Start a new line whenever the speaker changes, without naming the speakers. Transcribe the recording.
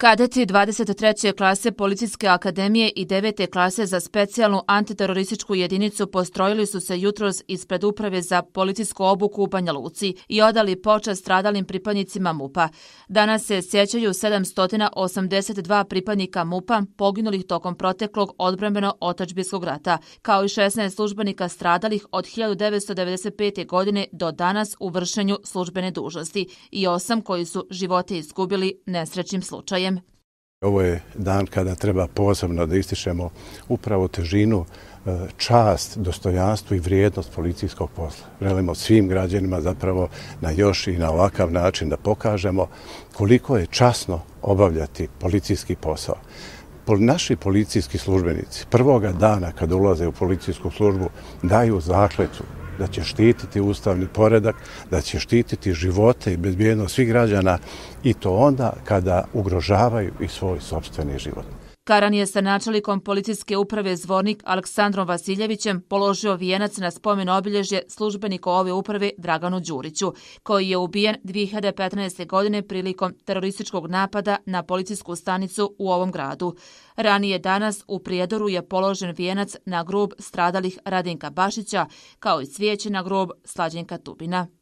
Kadeti 23. klase Policijske akademije i 9. klase za specijalnu antiterorističku jedinicu postrojili su se jutros ispred uprave za policijsku obuku u Banja Luci i odali počast stradalim pripadnicima MUPA. Danas se sjećaju 782 pripadnika MUPA poginulih tokom proteklog odbrambeno otačbijskog rata, kao i 16 službenika stradalih od 1995. godine do danas u vršenju službene dužnosti i osam koji su živote izgubili nesrećnim slučajem.
Ovo je dan kada treba posebno da ističemo upravo težinu e, čast, dostojanstvo i vrijednost policijskog posla. Želimo svim građanima zapravo na još i na ovakav način da pokažemo koliko je časno obavljati policijski posao. Naši policijski službenici prvoga dana kad ulaze u policijsku službu daju zakletu da će štititi ustavni poredak, da će štititi živote i bezbjednost svih građana i to onda kada ugrožavaju i svoj sobstveni život.
Karan je sa načelikom policijske uprave Zvornik Aleksandrom Vasiljevićem položio vijenac na spomen obilježje službenika ove uprave Draganu Đuriću, koji je ubijen 2015. godine prilikom terorističkog napada na policijsku stanicu u ovom gradu. Ranije danas u Prijedoru je položen vijenac na grob stradalih Radinka Bašića, kao i cvijeće na grob Slađenka Tubina.